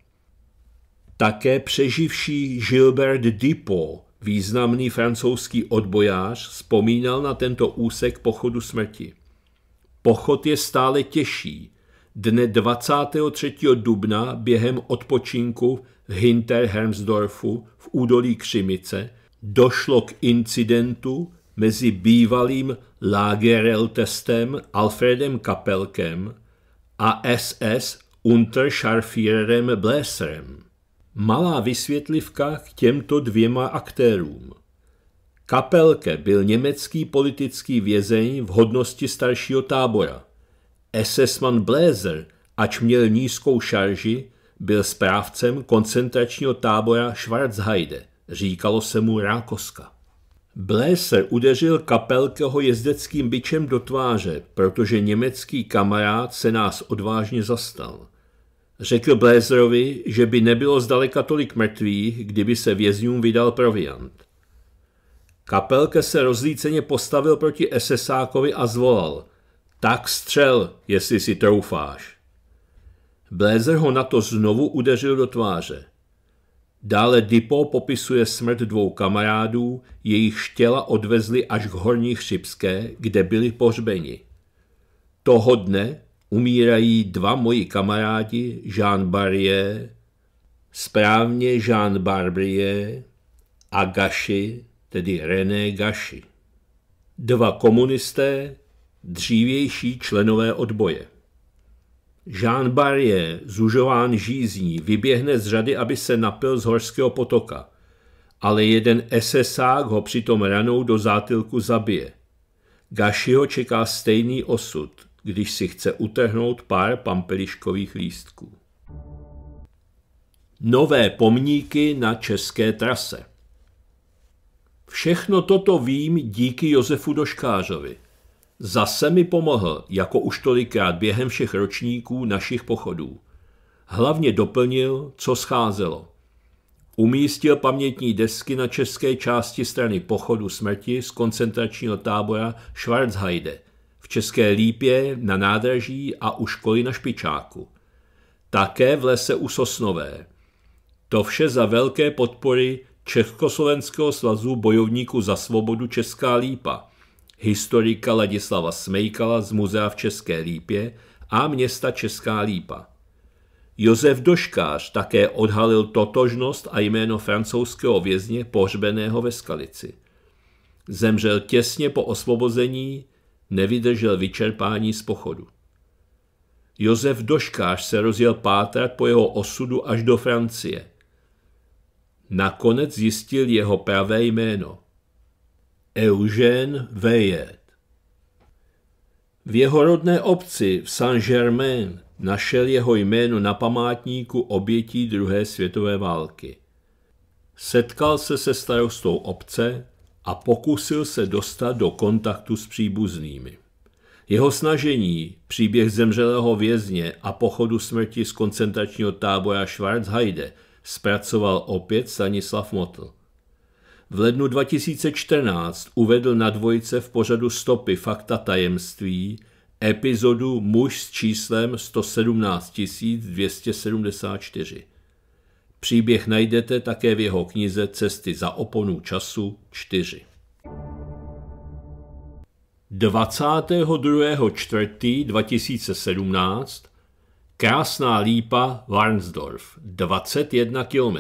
Také přeživší Gilbert Dupont, významný francouzský odbojář, vzpomínal na tento úsek pochodu smrti. Pochod je stále těžší. Dne 23. dubna během odpočinku v Hinterhermsdorfu v údolí Křimice došlo k incidentu mezi bývalým Lagereltestem Alfredem Kapelkem a SS Unterscharfierem Bläserem. Malá vysvětlivka k těmto dvěma aktérům. Kapelke byl německý politický vězeň v hodnosti staršího tábora. SS-man Bläser, ač měl nízkou šarži, byl správcem koncentračního tábora Schwarzheide, říkalo se mu Rákoska. Blazer udeřil kapelkeho jezdeckým bičem do tváře, protože německý kamarád se nás odvážně zastal. Řekl Blazerovi, že by nebylo zdaleka tolik mrtvých, kdyby se vězňům vydal proviant. Kapelke se rozlíceně postavil proti SSákovi a zvolal. Tak střel, jestli si troufáš. Blézer ho na to znovu udeřil do tváře. Dále Dipo popisuje smrt dvou kamarádů, jejich těla odvezli až k Horní Chřipské, kde byli pohřbeni. Toho dne umírají dva moji kamarádi, Jean Barrier, správně Jean Barbier a Gaši, tedy René Gaši. Dva komunisté, dřívější členové odboje. Jean Barrier, zužován žízní, vyběhne z řady, aby se napil z horského potoka, ale jeden SSák ho přitom ranou do zátilku zabije. Gaši ho čeká stejný osud – když si chce utrhnout pár pampeliškových lístků. Nové pomníky na české trase Všechno toto vím díky Josefu Doškářovi. Zase mi pomohl, jako už tolikrát během všech ročníků našich pochodů. Hlavně doplnil, co scházelo. Umístil pamětní desky na české části strany pochodu smrti z koncentračního tábora Schwarzheide – v České Lípě, na nádraží a u školy na Špičáku. Také v lese u Sosnové. To vše za velké podpory Československého svazu bojovníků za svobodu Česká Lípa, historika Ladislava Smejkala z Muzea v České Lípě a města Česká Lípa. Josef Doškář také odhalil totožnost a jméno francouzského vězně pohřbeného ve Skalici. Zemřel těsně po osvobození nevydržel vyčerpání z pochodu. Josef Doškář se rozjel pátrat po jeho osudu až do Francie. Nakonec zjistil jeho pravé jméno. Eugène Vejet. V jeho rodné obci v Saint-Germain našel jeho jméno na památníku obětí druhé světové války. Setkal se se starostou obce, a pokusil se dostat do kontaktu s příbuznými. Jeho snažení, příběh zemřelého vězně a pochodu smrti z koncentračního tábora Schwarzheide, zpracoval opět Stanislav Motl. V lednu 2014 uvedl na dvojice v pořadu stopy fakta tajemství epizodu Muž s číslem 117 274. Příběh najdete také v jeho knize Cesty za oponu času 4. 22. 2017 Krásná lípa Warnsdorf, 21 km.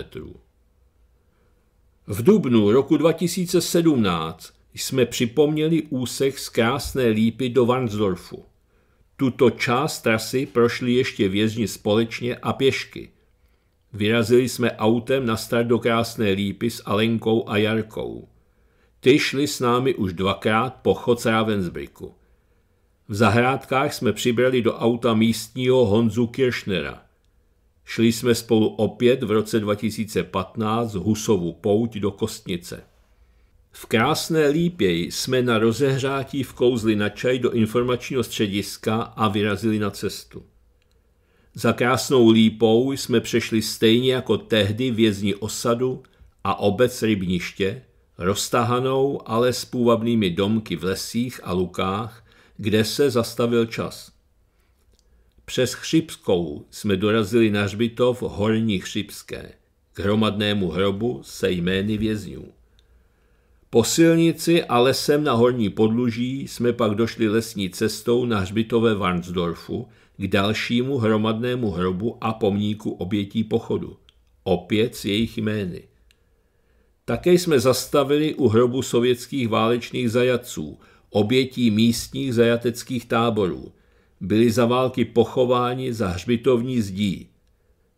V dubnu roku 2017 jsme připomněli úsek z Krásné lípy do Warnsdorfu. Tuto část trasy prošli ještě vězni společně a pěšky – Vyrazili jsme autem na start do Krásné lípy s Alenkou a Jarkou. Ty šli s námi už dvakrát po chod V zahrádkách jsme přibrali do auta místního Honzu Kiršnera. Šli jsme spolu opět v roce 2015 Husovu pouť do Kostnice. V krásné lípě jsme na rozehřátí vkouzli na čaj do informačního střediska a vyrazili na cestu. Za krásnou lípou jsme přešli stejně jako tehdy vězni osadu a obec rybniště, roztahanou, ale s půvabnými domky v lesích a lukách, kde se zastavil čas. Přes Chřipskou jsme dorazili na žbitov Horní Chřipské, k hromadnému hrobu se jmény vězňů. Po silnici a lesem na Horní podluží jsme pak došli lesní cestou na hřbitové Varnsdorfu, k dalšímu hromadnému hrobu a pomníku obětí pochodu, opět s jejich jmény. Také jsme zastavili u hrobu sovětských válečných zajatců, obětí místních zajateckých táborů. Byli za války pochováni za hřbitovní zdí.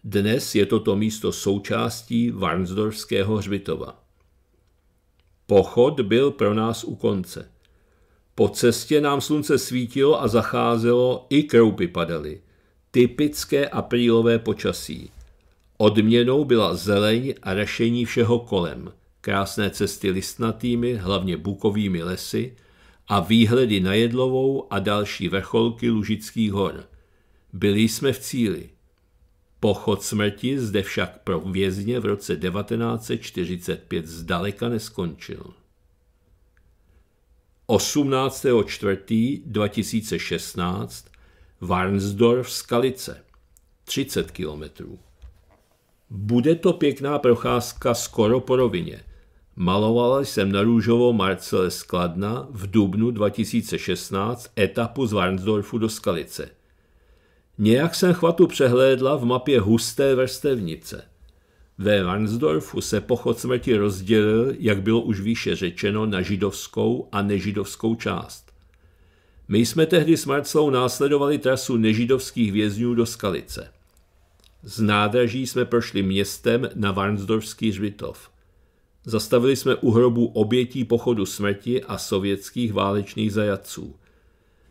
Dnes je toto místo součástí Varnsdorfského hřbitova. Pochod byl pro nás u konce. Po cestě nám slunce svítilo a zacházelo, i kroupy padaly. Typické aprílové počasí. Odměnou byla zeleň a rašení všeho kolem, krásné cesty listnatými, hlavně bukovými lesy a výhledy na Jedlovou a další vrcholky Lužických hor. Byli jsme v cíli. Pochod smrti zde však pro vězně v roce 1945 zdaleka neskončil. 18.4.2016 Varnsdorf z Kalice 30 km. Bude to pěkná procházka skoro po rovině. Malovala jsem na růžovo Marcele Skladna v dubnu 2016 etapu z Varnsdorfu do Skalice. Nějak jsem chvatu přehlédla v mapě husté vrstevnice – ve Varnsdorfu se pochod smrti rozdělil, jak bylo už výše řečeno, na židovskou a nežidovskou část. My jsme tehdy s Marclou následovali trasu nežidovských vězňů do Skalice. Z nádraží jsme prošli městem na Varnsdorfský hřbitov. Zastavili jsme u hrobu obětí pochodu smrti a sovětských válečných zajatců.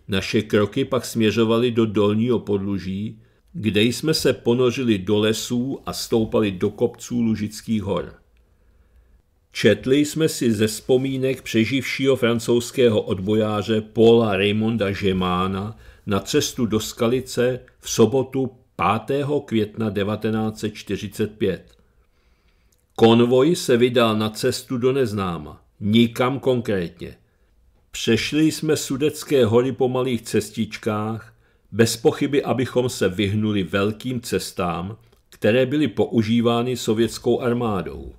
Naše kroky pak směřovaly do dolního podluží, kde jsme se ponořili do lesů a stoupali do kopců Lužických hor. Četli jsme si ze vzpomínek přeživšího francouzského odbojáře Paula Raymonda Žemána na cestu do Skalice v sobotu 5. května 1945. Konvoj se vydal na cestu do neznáma, nikam konkrétně. Přešli jsme Sudecké hory po malých cestičkách, bez pochyby, abychom se vyhnuli velkým cestám, které byly používány sovětskou armádou.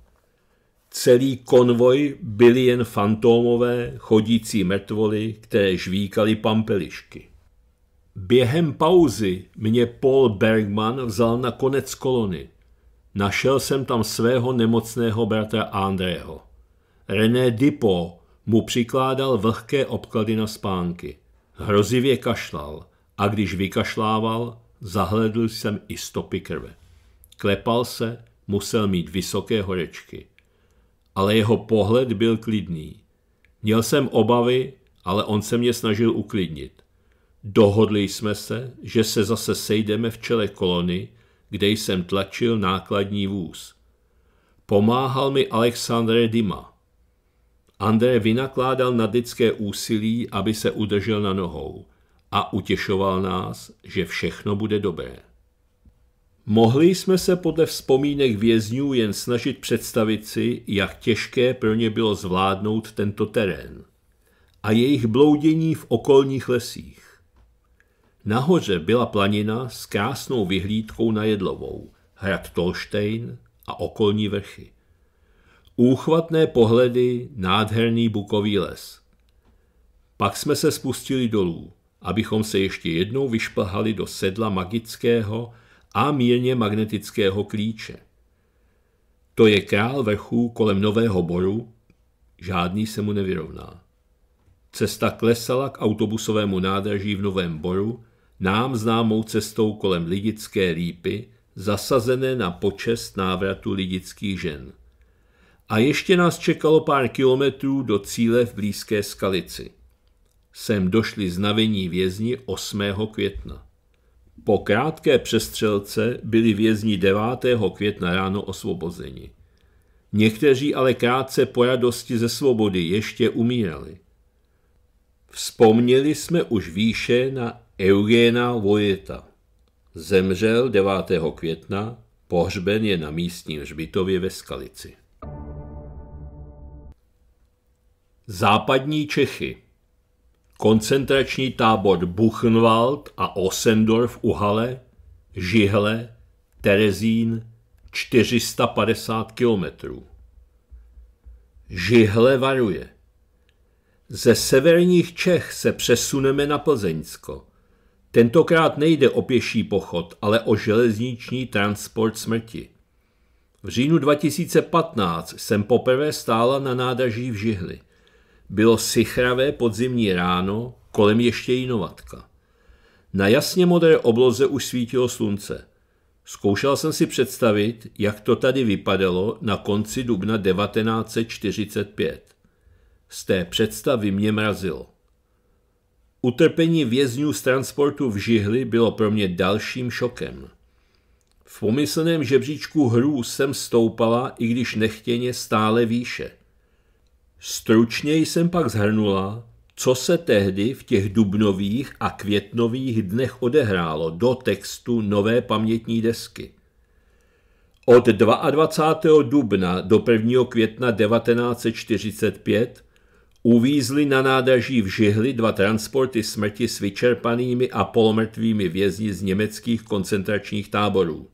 Celý konvoj byly jen fantómové chodící mrtvoly, které žvíkaly pampelišky. Během pauzy mě Paul Bergman vzal na konec kolony. Našel jsem tam svého nemocného bratra Andrého. René Dipo mu přikládal vlhké obklady na spánky. Hrozivě kašlal – a když vykašlával, zahledl jsem i stopy krve. Klepal se, musel mít vysoké horečky. Ale jeho pohled byl klidný. Měl jsem obavy, ale on se mě snažil uklidnit. Dohodli jsme se, že se zase sejdeme v čele kolony, kde jsem tlačil nákladní vůz. Pomáhal mi Alexandre Dima. André vynakládal nadické úsilí, aby se udržel na nohou a utěšoval nás, že všechno bude dobré. Mohli jsme se podle vzpomínek vězňů jen snažit představit si, jak těžké pro ně bylo zvládnout tento terén a jejich bloudění v okolních lesích. Nahoře byla planina s krásnou vyhlídkou na Jedlovou, hrad Tolštejn a okolní vrchy. Úchvatné pohledy, nádherný bukový les. Pak jsme se spustili dolů abychom se ještě jednou vyšplhali do sedla magického a mírně magnetického klíče. To je král vrchů kolem Nového boru, žádný se mu nevyrovná. Cesta klesala k autobusovému nádraží v Novém boru, nám známou cestou kolem lidické lípy, zasazené na počest návratu lidických žen. A ještě nás čekalo pár kilometrů do cíle v blízké skalici – sem došli znavení vězni 8. května. Po krátké přestřelce byli vězni 9. května ráno osvobozeni. Někteří ale krátce po radosti ze svobody ještě umírali. Vzpomněli jsme už výše na Eugena Vojeta. Zemřel 9. května, pohřben je na místním hřbitově ve Skalici. Západní Čechy koncentrační tábor Buchenwald a Osendorf u Hale, Žihle, Terezín 450 kilometrů. Žihle varuje. Ze severních Čech se přesuneme na Plzeňsko. Tentokrát nejde o pěší pochod, ale o železniční transport smrti. V říjnu 2015 jsem poprvé stála na nádraží v Žihli – bylo sichravé podzimní ráno, kolem ještě jinovatka. Na jasně modré obloze už svítilo slunce. Zkoušel jsem si představit, jak to tady vypadalo na konci dubna 1945. Z té představy mě mrazilo. Utrpení vězňů z transportu v Žihli bylo pro mě dalším šokem. V pomyslném žebříčku hrů jsem stoupala, i když nechtěně stále výše – Stručně jsem pak zhrnula, co se tehdy v těch dubnových a květnových dnech odehrálo do textu nové pamětní desky. Od 22. dubna do 1. května 1945 uvízly na nádraží v Žihli dva transporty smrti s vyčerpanými a polomrtvými vězni z německých koncentračních táborů.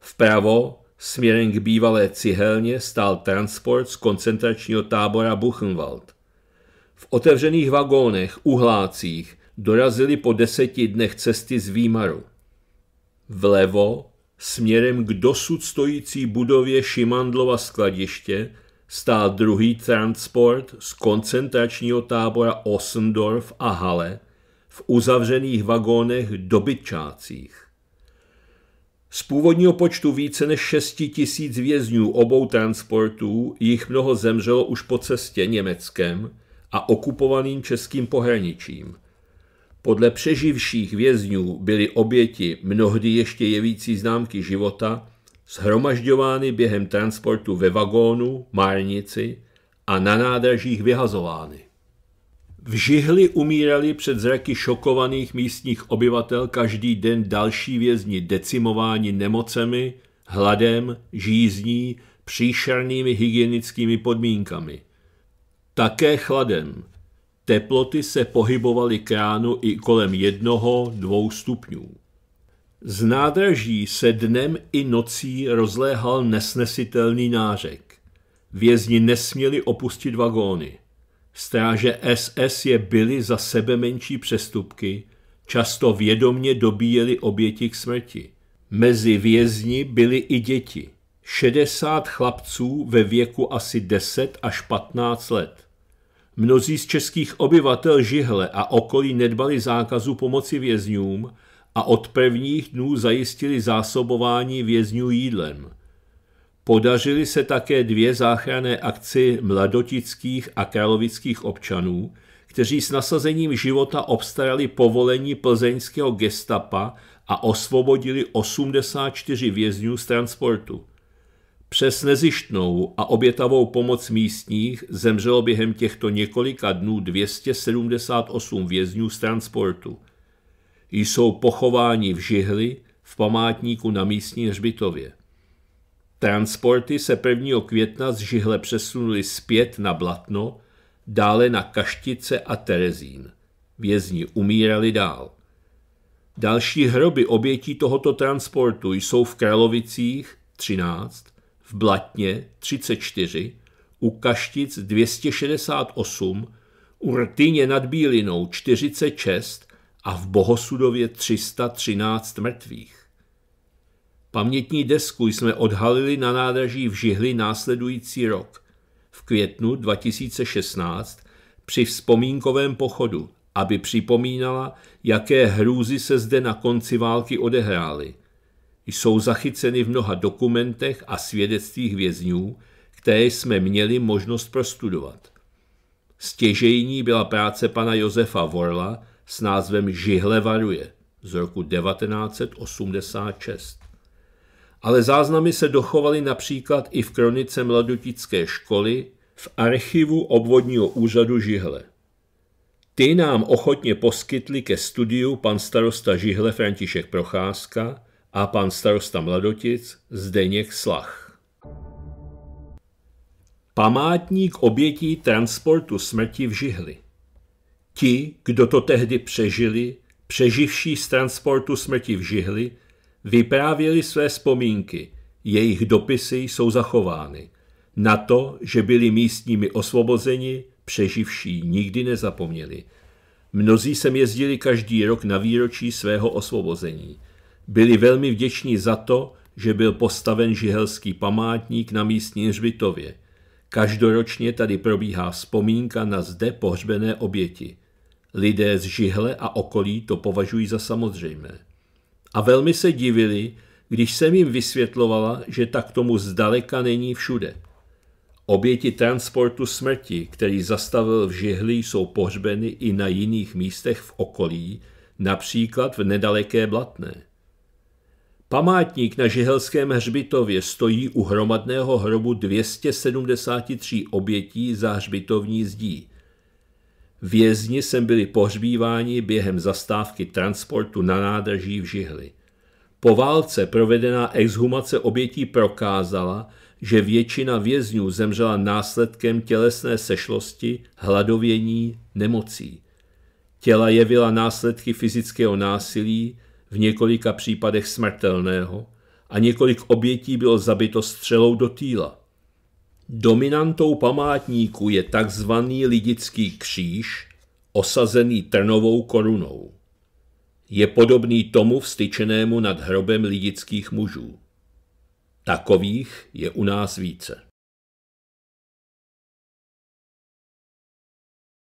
Vpravo Směrem k bývalé cihelně stál transport z koncentračního tábora Buchenwald. V otevřených vagónech, uhlácích, dorazili po deseti dnech cesty z Výmaru. Vlevo, směrem k dosud stojící budově Šimandlova skladiště, stál druhý transport z koncentračního tábora Ossendorf a Hale v uzavřených vagónech dobytčácích. Z původního počtu více než 6 tisíc vězňů obou transportů jich mnoho zemřelo už po cestě Německem a okupovaným českým pohraničím. Podle přeživších vězňů byly oběti, mnohdy ještě jevící známky života, shromažďovány během transportu ve vagónu, márnici a na nádražích vyhazovány. V žihli umírali před zraky šokovaných místních obyvatel každý den další vězni decimováni nemocemi, hladem, žízní, příšernými hygienickými podmínkami. Také chladem. Teploty se pohybovaly kránu i kolem jednoho, dvou stupňů. Z nádraží se dnem i nocí rozléhal nesnesitelný nářek. Vězni nesměli opustit vagóny. Stráže SS je byly za sebe menší přestupky, často vědomně dobíjeli oběti k smrti. Mezi vězni byly i děti. 60 chlapců ve věku asi 10 až 15 let. Mnozí z českých obyvatel Žihle a okolí nedbali zákazu pomoci vězňům a od prvních dnů zajistili zásobování vězňů jídlem – Podařily se také dvě záchranné akci mladotických a královických občanů, kteří s nasazením života obstarali povolení plzeňského gestapa a osvobodili 84 vězňů z transportu. Přes nezištnou a obětavou pomoc místních zemřelo během těchto několika dnů 278 vězňů z transportu. Jsou pochováni v Žihli v památníku na místní hřbitově. Transporty se 1. května z Žihle přesunuli zpět na Blatno, dále na Kaštice a Terezín. Vězni umírali dál. Další hroby obětí tohoto transportu jsou v Královicích 13, v Blatně 34, u Kaštic 268, u Rtyně nad Bílinou 46 a v Bohosudově 313 mrtvých. Pamětní desku jsme odhalili na nádraží v Žihli následující rok, v květnu 2016, při vzpomínkovém pochodu, aby připomínala, jaké hrůzy se zde na konci války odehrály. Jsou zachyceny v mnoha dokumentech a svědectvích vězňů, které jsme měli možnost prostudovat. Stěžejní byla práce pana Josefa Vorla s názvem Žihle varuje z roku 1986 ale záznamy se dochovaly například i v kronice mladutické školy v archivu obvodního úřadu Žihle. Ty nám ochotně poskytli ke studiu pan starosta Žihle František Procházka a pan starosta Mladotic Zdeněk Slach. Památník obětí transportu smrti v Žihli. Ti, kdo to tehdy přežili, přeživší z transportu smrti v Žihli, Vyprávěli své vzpomínky, jejich dopisy jsou zachovány. Na to, že byli místními osvobozeni, přeživší nikdy nezapomněli. Mnozí sem jezdili každý rok na výročí svého osvobození. Byli velmi vděční za to, že byl postaven žihelský památník na místním hřbitově. Každoročně tady probíhá vzpomínka na zde pohřbené oběti. Lidé z Žihle a okolí to považují za samozřejmé a velmi se divili, když jsem jim vysvětlovala, že tak tomu zdaleka není všude. Oběti transportu smrti, který zastavil v žihli, jsou pohřbeny i na jiných místech v okolí, například v nedaleké Blatné. Památník na Žihelském hřbitově stojí u hromadného hrobu 273 obětí za hřbitovní zdí. Vězni sem byli pohřbíváni během zastávky transportu na nádraží v Žihli. Po válce provedená exhumace obětí prokázala, že většina vězňů zemřela následkem tělesné sešlosti, hladovění, nemocí. Těla jevila následky fyzického násilí, v několika případech smrtelného, a několik obětí bylo zabito střelou do týla. Dominantou památníku je takzvaný lidický kříž, osazený trnovou korunou. Je podobný tomu vstyčenému nad hrobem lidických mužů. Takových je u nás více.